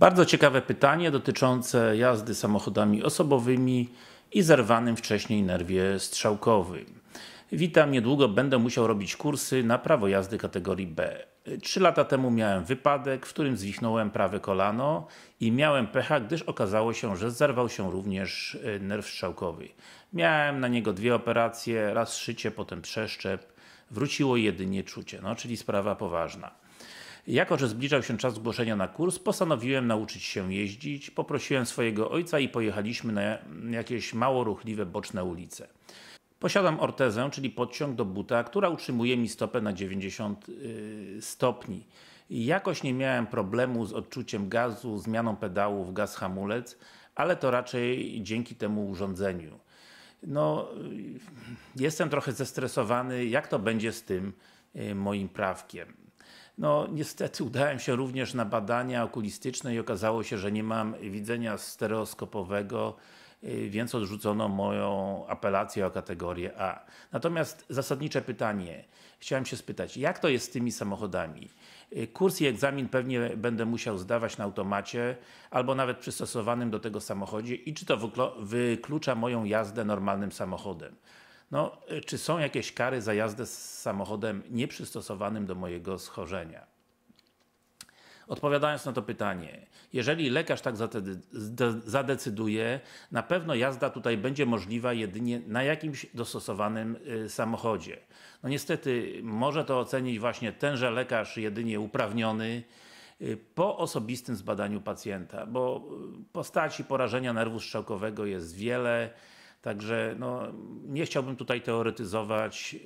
Bardzo ciekawe pytanie dotyczące jazdy samochodami osobowymi i zerwanym wcześniej nerwie strzałkowym. Witam, niedługo będę musiał robić kursy na prawo jazdy kategorii B. Trzy lata temu miałem wypadek, w którym zwichnąłem prawe kolano i miałem pecha, gdyż okazało się, że zerwał się również e, nerw strzałkowy. Miałem na niego dwie operacje, raz szycie, potem przeszczep. Wróciło jedynie czucie, no czyli sprawa poważna. Jako, że zbliżał się czas zgłoszenia na kurs, postanowiłem nauczyć się jeździć, poprosiłem swojego ojca i pojechaliśmy na jakieś mało ruchliwe boczne ulice. Posiadam ortezę, czyli podciąg do buta, która utrzymuje mi stopę na 90 y, stopni. Jakoś nie miałem problemu z odczuciem gazu, zmianą pedału w gaz hamulec, ale to raczej dzięki temu urządzeniu. No, y, jestem trochę zestresowany, jak to będzie z tym y, moim prawkiem. No niestety udałem się również na badania okulistyczne i okazało się, że nie mam widzenia stereoskopowego, y, więc odrzucono moją apelację o kategorię A. Natomiast zasadnicze pytanie, chciałem się spytać, jak to jest z tymi samochodami? Y, kurs i egzamin pewnie będę musiał zdawać na automacie, albo nawet przystosowanym do tego samochodzie i czy to wyklucza moją jazdę normalnym samochodem? no, y, czy są jakieś kary za jazdę z samochodem nieprzystosowanym do mojego schorzenia? Odpowiadając na to pytanie, jeżeli lekarz tak zadecyduje, na pewno jazda tutaj będzie możliwa jedynie na jakimś dostosowanym y, samochodzie. No niestety może to ocenić właśnie tenże lekarz jedynie uprawniony y, po osobistym zbadaniu pacjenta, bo postaci porażenia nerwu strzałkowego jest wiele, Także no, nie chciałbym tutaj teoretyzować.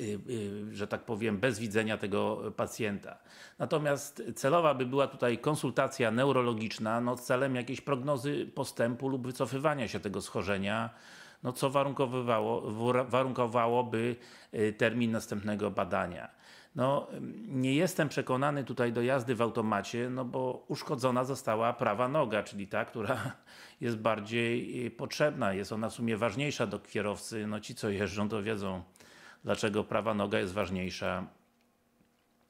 Y, y, że tak powiem, bez widzenia tego pacjenta. Natomiast celowa by była tutaj konsultacja neurologiczna no, celem jakiejś prognozy postępu lub wycofywania się tego schorzenia, no, co warunkowywało, warunkowałoby y, termin następnego badania. No, nie jestem przekonany tutaj do jazdy w automacie, no bo uszkodzona została prawa noga, czyli ta, która jest bardziej potrzebna. Jest ona w sumie ważniejsza do kierowcy. No ci, co jeżdżą, to wiedzą, dlaczego prawa noga jest ważniejsza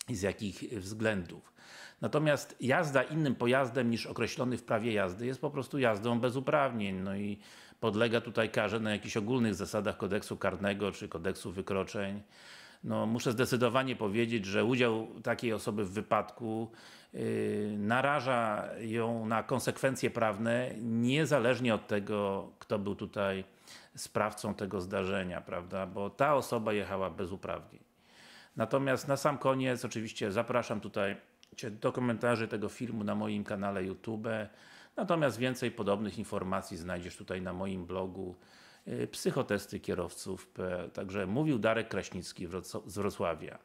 i z jakich względów. Natomiast jazda innym pojazdem niż określony w prawie jazdy jest po prostu jazdą bez uprawnień. No i podlega tutaj karze na jakichś ogólnych zasadach kodeksu karnego czy kodeksu wykroczeń. No, muszę zdecydowanie powiedzieć, że udział takiej osoby w wypadku yy, naraża ją na konsekwencje prawne niezależnie od tego, kto był tutaj sprawcą tego zdarzenia, prawda? Bo ta osoba jechała bez uprawnień. Natomiast na sam koniec oczywiście zapraszam tutaj Cię do komentarzy tego filmu na moim kanale YouTube. Natomiast więcej podobnych informacji znajdziesz tutaj na moim blogu y, psychotesty Kierowców. Także mówił Darek Kraśnicki z Wrocławia.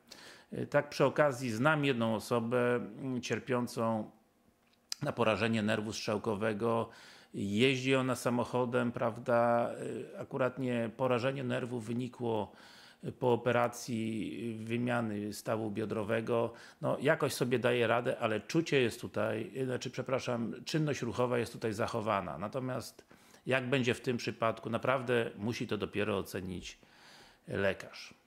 Y, tak przy okazji znam jedną osobę mm, cierpiącą na porażenie nerwu strzałkowego jeździ ona samochodem, prawda, e, akurat nie porażenie nerwów wynikło e, po operacji wymiany stawu biodrowego, no jakoś sobie daje radę, ale czucie jest tutaj, e, znaczy przepraszam, czynność ruchowa jest tutaj zachowana. Natomiast jak będzie w tym przypadku, naprawdę musi to dopiero ocenić lekarz.